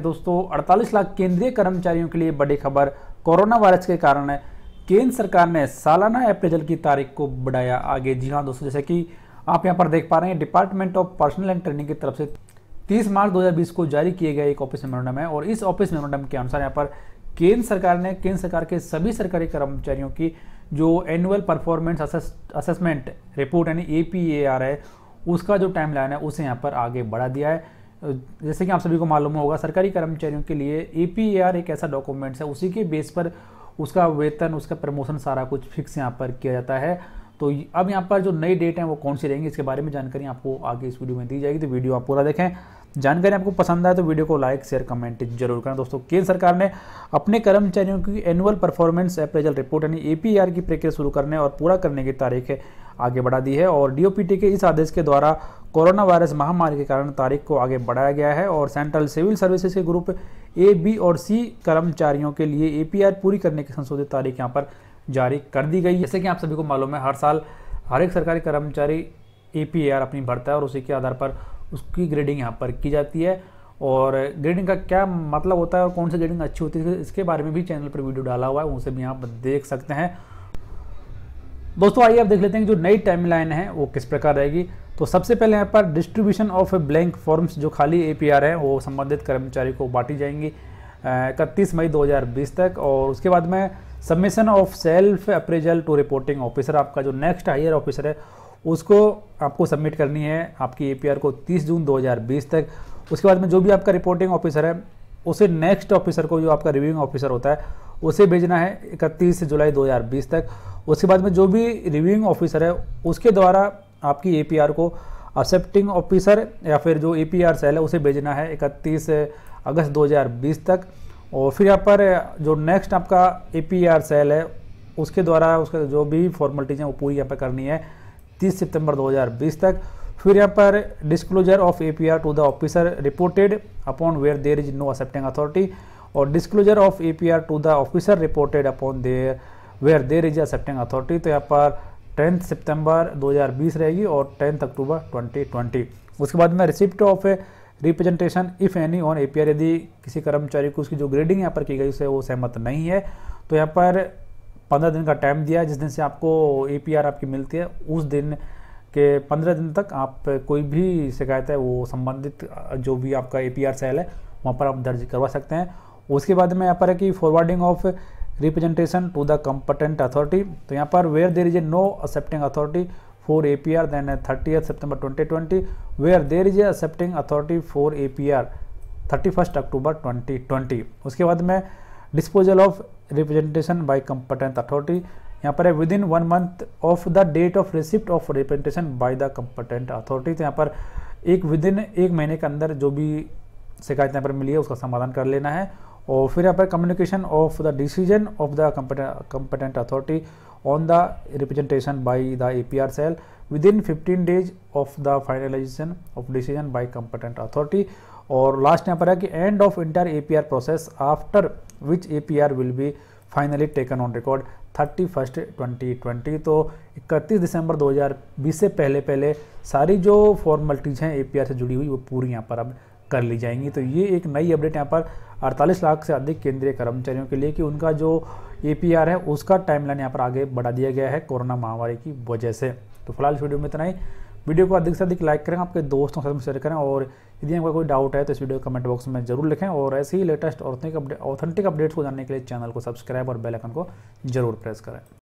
दोस्तों 48 लाख केंद्रीय कर्मचारियों के लिए बड़ी खबर कोरोना वायरस के कारण केंद्र सरकार ने सालाना अप्रेजल की तारीख को बढ़ाया आगे जी हाँ दोस्तों जैसे कि आप यहाँ पर देख पा रहे हैं department of personnel and training की तरफ से 30 मार्च 2020 को जारी किए गए एक ऑफिस मेमोरेंडम है और इस ऑफिस मेमोरेंडम के अनुसार यहाँ पर केंद्र सरकार ने केंद्र सरकार के सभी सरकारी कर्मचारियों की जो एनुअल परफॉर्मेंस असेसमेंट रिपोर्ट यानी ए है उसका जो टाइम है उसे यहाँ पर आगे बढ़ा दिया है जैसे कि आप सभी को मालूम होगा सरकारी कर्मचारियों के लिए ए पी ए आर एक ऐसा डॉक्यूमेंट्स है उसी के बेस पर उसका वेतन उसका प्रमोशन सारा कुछ फिक्स यहाँ पर किया जाता है तो अब यहाँ पर जो नई डेट है वो कौन सी रहेंगी इसके बारे में जानकारी आपको आगे इस वीडियो में दी जाएगी तो वीडियो आप पूरा देखें जानकारी आपको पसंद आए तो वीडियो को लाइक शेयर कमेंट जरूर करें दोस्तों केंद्र सरकार ने अपने कर्मचारियों की एनुअल परफॉर्मेंस अप्रेजल रिपोर्ट यानी एपीआर e की प्रक्रिया शुरू करने और पूरा करने की तारीख है आगे बढ़ा दी है और डी के इस आदेश के द्वारा कोरोना वायरस महामारी के कारण तारीख को आगे बढ़ाया गया है और सेंट्रल सिविल सर्विसेज के ग्रुप ए बी और सी कर्मचारियों के लिए ए पूरी करने की संशोधित तारीख यहाँ पर जारी कर दी गई जैसे कि आप सभी को मालूम है हर साल हर एक सरकारी कर्मचारी ए अपनी भरता है और उसी के आधार पर उसकी ग्रेडिंग यहाँ पर की जाती है और ग्रेडिंग का क्या मतलब होता है और कौन सी ग्रेडिंग अच्छी होती है इसके बारे में भी चैनल पर वीडियो डाला हुआ है उनसे भी आप देख सकते हैं दोस्तों आइए आप देख लेते हैं जो नई टाइमलाइन है वो किस प्रकार रहेगी तो सबसे पहले यहाँ पर डिस्ट्रीब्यूशन ऑफ ब्लैंक फॉर्म्स जो खाली ए पी आर हैं वो संबंधित कर्मचारी को बांटी जाएंगी इकतीस मई 2020 तक और उसके बाद में submission of self appraisal to reporting officer आपका जो नेक्स्ट हायर ऑफिसर है उसको आपको सबमिट करनी है आपकी ए को 30 जून 2020 तक उसके बाद में जो भी आपका रिपोर्टिंग ऑफिसर है उसे नेक्स्ट ऑफिसर को जो आपका रिव्यूंग ऑफिसर होता है उसे भेजना है इकतीस जुलाई दो तक उसके बाद में जो भी रिव्यूइंग ऑफिसर है उसके द्वारा आपकी ए को एक्सेप्टिंग ऑफिसर या फिर जो ए पी आर सेल है उसे भेजना है इकतीस अगस्त 2020 तक और फिर यहाँ पर जो नेक्स्ट आपका ए पी आर सेल है उसके द्वारा उसका जो भी फॉर्मेलिटीज़ हैं वो पूरी यहाँ पर करनी है 30 सितंबर 2020 तक फिर यहाँ पर disclosure of A P R to the officer reported upon where there is no accepting authority और disclosure of A P R to the officer reported upon there where there is a authority तो यहाँ पर tenth सितंबर 2020 रहेगी और tenth October 2020 उसके बाद में receipt of a representation if any on APR यदि किसी कर्मचारी को उसकी जो ग्रेडिंग यहाँ पर की गई उसे वो सहमत नहीं है तो यहाँ पर पंद्रह दिन का टाइम दिया जिस दिन से आपको ए आपकी मिलती है उस दिन के पंद्रह दिन तक आप कोई भी शिकायत है वो संबंधित जो भी आपका ए सेल है वहाँ पर आप दर्ज करवा सकते हैं उसके बाद में यहाँ पर है कि forwarding of representation to the competent authority तो यहाँ पर where there is a no accepting authority for A for APR then 30th September 2020 where authority for A P R thirty first October twenty twenty उसके बाद में disposal of representation by competent authority यहाँ पर है within one month of the date of receipt of representation by the competent authority तो यहाँ पर एक विद इन एक महीने के अंदर जो भी शिकायत यहाँ पर मिली है उसका समाधान कर लेना है और फिर यहाँ पर communication of the decision of the competent authority on the representation by the A P R cell within fifteen days of the finalisation of decision by competent authority और लास्ट यहाँ पर है कि end of entire A P R process after which A P R will be finally taken on record thirty first twenty twenty तो इकतीस दिसंबर 2020 से पहले पहले सारी जो फॉर्मेलिटीज़ हैं ए पी आर से जुड़ी हुई वो पूरी यहाँ पर अब कर ली जाएंगी तो ये एक नई अपडेट यहाँ पर 48 लाख से अधिक केंद्रीय कर्मचारियों के लिए कि उनका जो ए है उसका टाइमलाइन यहाँ पर आगे बढ़ा दिया गया है कोरोना महामारी की वजह से तो फिलहाल इस वीडियो में इतना ही वीडियो को अधिक से अधिक लाइक करें आपके दोस्तों के साथ शेयर करें और यदि आपका कोई डाउट है तो इस वीडियो कमेंट बॉक्स में जरूर लिखें और ऐसे ही लेटेस्ट ऑथेंटिक ऑथेंटिक अपडेट्स को जानने के लिए चैनल को सब्सक्राइब और बेल आइकन को जरूर प्रेस करें